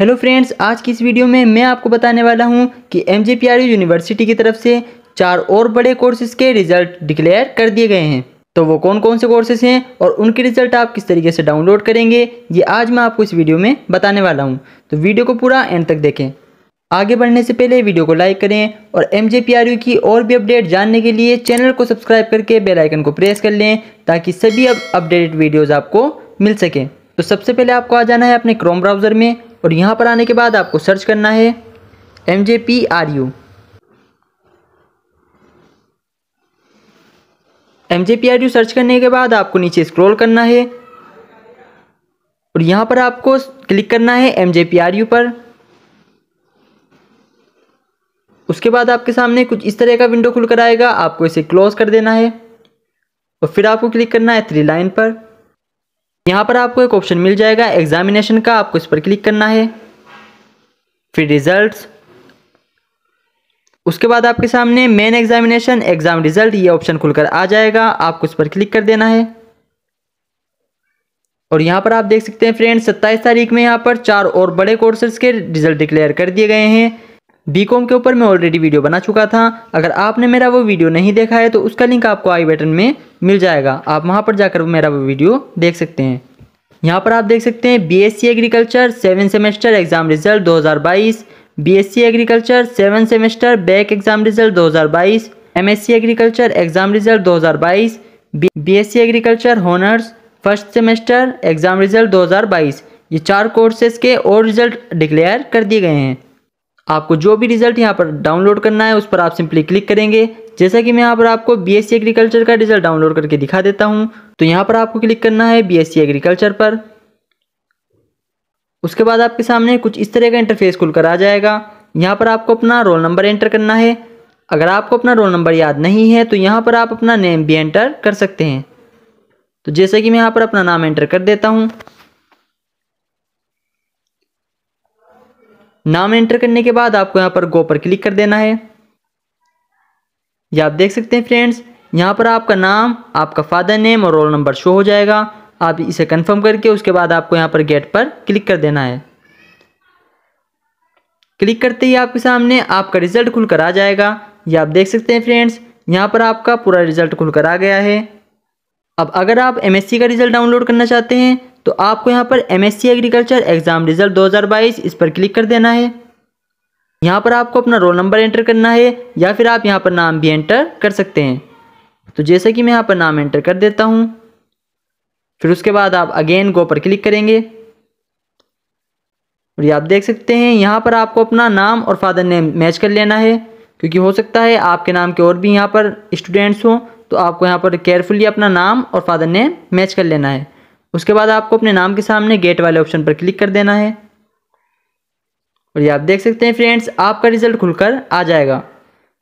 hello friends आज की इस वीडियो में मैं आपको बताने वाला हूं कि एम यूनिवर्सिटी की तरफ से चार और बड़े कोर्सेज के रिजल्ट डिक्लेयर कर दिए गए हैं तो वो कौन कौन से कोर्सेज हैं और उनके रिजल्ट आप किस तरीके से डाउनलोड करेंगे ये आज मैं आपको इस वीडियो में बताने वाला हूँ तो वीडियो को पूरा एंड तक देखें आगे बढ़ने से पहले वीडियो को लाइक करें और एम की और भी अपडेट जानने के लिए चैनल को सब्सक्राइब करके बेलाइकन को प्रेस कर लें ताकि सभी अपडेटेड वीडियोज़ आपको मिल सकें तो सबसे पहले आपको आ जाना है अपने क्रोम ब्राउज़र में और यहाँ पर आने के बाद आपको सर्च करना है M J P R U M J P R U search करने के बाद आपको नीचे स्क्रॉल करना है और यहाँ पर आपको क्लिक करना है M J P R U पर उसके बाद आपके सामने कुछ इस तरह का विंडो खुलकर आएगा आपको इसे क्लोज कर देना है और फिर आपको क्लिक करना है थ्री लाइन पर यहाँ पर आपको एक ऑप्शन मिल जाएगा एग्जामिनेशन का आपको इस पर क्लिक करना है फिर रिजल्ट्स उसके बाद आपके सामने मेन एग्जामिनेशन एग्जाम रिजल्ट ये ऑप्शन खुलकर आ जाएगा आपको इस पर क्लिक कर देना है और यहाँ पर आप देख सकते हैं फ्रेंड्स सत्ताईस तारीख में यहाँ पर चार और बड़े कोर्सेज के रिजल्ट डिक्लेयर कर दिए गए हैं बीकॉम के ऊपर मैं ऑलरेडी वीडियो बना चुका था अगर आपने मेरा वो वीडियो नहीं देखा है तो उसका लिंक आपको आई बटन में मिल जाएगा आप वहाँ पर जाकर मेरा वो वीडियो देख सकते हैं यहाँ पर आप देख सकते हैं BSc agriculture seven semester exam result 2022 BSc agriculture seven semester back exam result 2022 C agriculture exam result 2022 BSc agriculture honours first semester exam result 2022 ये चार कोर्सेज के और रिजल्ट डिक्लेयर कर दिए गए हैं आपको जो भी रिजल्ट यहाँ पर डाउनलोड करना है उस पर आप सिंपली क्लिक करेंगे जैसा कि मैं यहाँ पर आपको बी एस एग्रीकल्चर का रिजल्ट डाउनलोड करके दिखा देता हूँ तो यहाँ पर आपको क्लिक करना है बी एग्रीकल्चर पर उसके बाद आपके सामने कुछ इस तरह का इंटरफेस खुलकर आ जाएगा यहाँ पर आपको अपना रोल नंबर एंटर करना है अगर आपको अपना रोल नंबर याद नहीं है तो यहाँ पर आप अपना नेम भी एंटर कर सकते हैं तो जैसे कि मैं यहाँ पर अपना नाम एंटर कर देता हूँ नाम एंटर करने के बाद आपको यहाँ पर गो पर क्लिक कर देना है या आप देख सकते हैं फ्रेंड्स यहाँ पर आपका नाम आपका फादर नेम और रोल नंबर शो हो जाएगा आप इसे कंफर्म करके उसके बाद आपको यहाँ पर गेट पर क्लिक कर देना है क्लिक करते ही आपके सामने आपका रिजल्ट खुल कर आ जाएगा या आप देख सकते हैं फ्रेंड्स यहाँ पर आपका पूरा रिजल्ट खुल कर आ गया है अब अगर आप एम का रिजल्ट डाउनलोड करना चाहते हैं तो आपको यहाँ पर एम एग्रीकल्चर एग्ज़ाम रिजल्ट 2022 इस पर क्लिक कर देना है यहाँ पर आपको अपना रोल नंबर एंटर करना है या फिर आप यहाँ पर नाम भी एंटर कर सकते हैं तो जैसे कि मैं यहाँ पर नाम एंटर कर देता हूँ फिर उसके बाद आप अगेन गो पर क्लिक करेंगे और ये आप देख सकते हैं यहाँ पर आपको अपना नाम और फादर नेम मैच कर लेना है क्योंकि हो सकता है आपके नाम के और भी यहाँ पर स्टूडेंट्स हों तो आपको यहाँ पर केयरफुली अपना नाम और फादर नेम मैच कर लेना है उसके बाद आपको अपने नाम के सामने गेट वाले ऑप्शन पर क्लिक कर देना है और ये आप देख सकते हैं फ्रेंड्स आपका रिजल्ट खुलकर आ जाएगा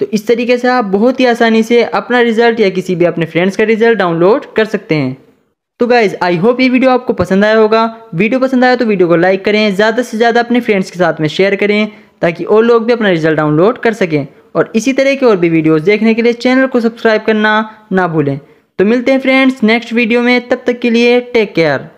तो इस तरीके से आप बहुत ही आसानी से अपना रिजल्ट या किसी भी अपने फ्रेंड्स का रिजल्ट डाउनलोड कर सकते हैं तो गाइज आई होप ये वीडियो आपको पसंद आया होगा वीडियो पसंद आया तो वीडियो को लाइक करें ज़्यादा से ज़्यादा अपने फ्रेंड्स के साथ में शेयर करें ताकि और लोग भी अपना रिजल्ट डाउनलोड कर सकें और इसी तरह के और भी वीडियोज़ देखने के लिए चैनल को सब्सक्राइब करना ना भूलें तो मिलते हैं फ्रेंड्स नेक्स्ट वीडियो में तब तक के लिए टेक केयर